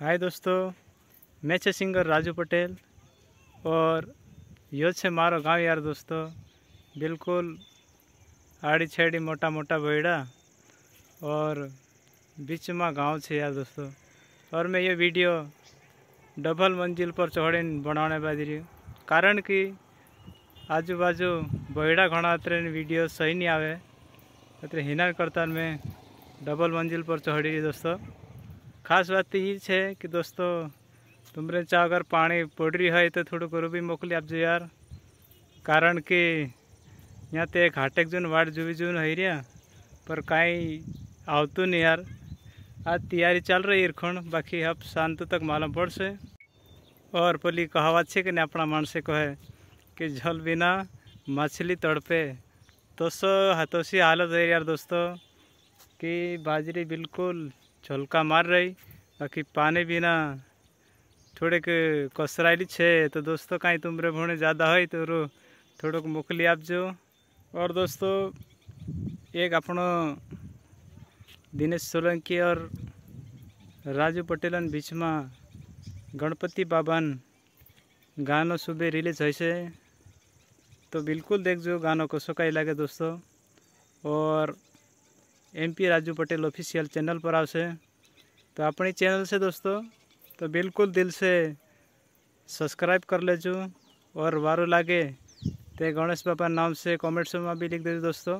हाय दोस्तों मैं छे सिंगर राजू पटेल और यो से मारो गांव यार दोस्तों बिल्कुल आड़ी छेड़ी मोटा मोटा बोयड़ा और बीच में गांव से यार दोस्तों और मैं ये वीडियो डबल मंजिल पर चौड़े बनाने बाजी रही कारण कि आजू बाजू बोयड़ा घना वीडियो सही नहीं आवे अत्र हिना करता मैं डबल मंजिल पर चढ़ी रही दोस्तों खास बात तो ये कि दोस्तों तुम्हारे चाह अगर पानी पड़ रही है तो थोड़ा गुरु भी मोकली जो यार कारण कि यहाँ तो एक हाटेक जून वाट जुबी जून है रहा पर कहीं आत नहीं यार आज तैयारी चल रही है इरखंड बाकी अब शांत तक मालूम पड़ से और पोली कहावत से कि नहीं अपना मन से कहे कि जल बिना मछली तड़पे तो सो हतोशी हालत है यार दोस्तों कि बाजरी बिल्कुल झलका मार रही बाकी पानी बिना थोड़े के कसरायली छे तो दोस्तों कहीं तुम्हरे भोने ज़्यादा है तो थोड़ोक मोकली जो और दोस्तों एक आपण दिनेश सोलंकी और राजू पटेलन बीच में गणपति बाबान गानों सुबह रिलीज हो तो बिल्कुल देख जो गानों को सुखाई लगे दोस्तों और M P Raju Patel official channel पर आवश्य तो अपनी चैनल से दोस्तों तो बिल्कुल दिल से सब्सक्राइब कर ले और वारू लागे तो गणेश बापा नाम से कॉमेंट्स में भी लिख दे दोस्तों